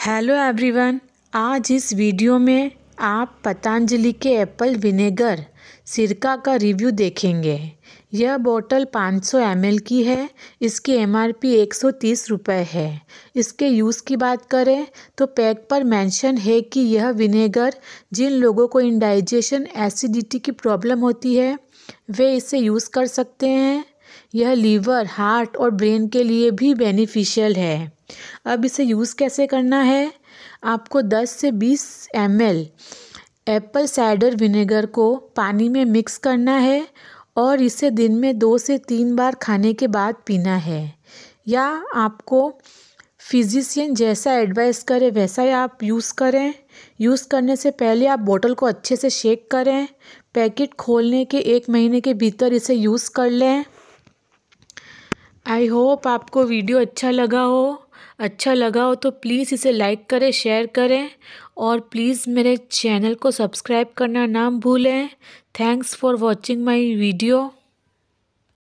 hello everyone आज इस video में आप पतंजलि के एप्पल विनेगर सिरका का रिव्यू देखेंगे यह बोतल 500 सौ की है इसकी एमआरपी 130 रुपए है इसके यूज़ की बात करें तो पैक पर मेंशन है कि यह विनेगर जिन लोगों को इंडाइजेशन एसिडिटी की प्रॉब्लम होती है वे इसे यूज़ कर सकते हैं यह लीवर हार्ट और ब्रेन के लिए भी बेनिफिशियल है अब इसे यूज़ कैसे करना है आपको 10 से 20 एम एप्पल साइडर विनेगर को पानी में मिक्स करना है और इसे दिन में दो से तीन बार खाने के बाद पीना है या आपको फिजिशियन जैसा एडवाइस करे वैसा ही आप यूज़ करें यूज़ करने से पहले आप बोतल को अच्छे से शेक करें पैकेट खोलने के एक महीने के भीतर इसे यूज़ कर लें आई होप आपको वीडियो अच्छा लगा हो अच्छा लगा हो तो प्लीज़ इसे लाइक करें शेयर करें और प्लीज़ मेरे चैनल को सब्सक्राइब करना ना भूलें thanks for watching my video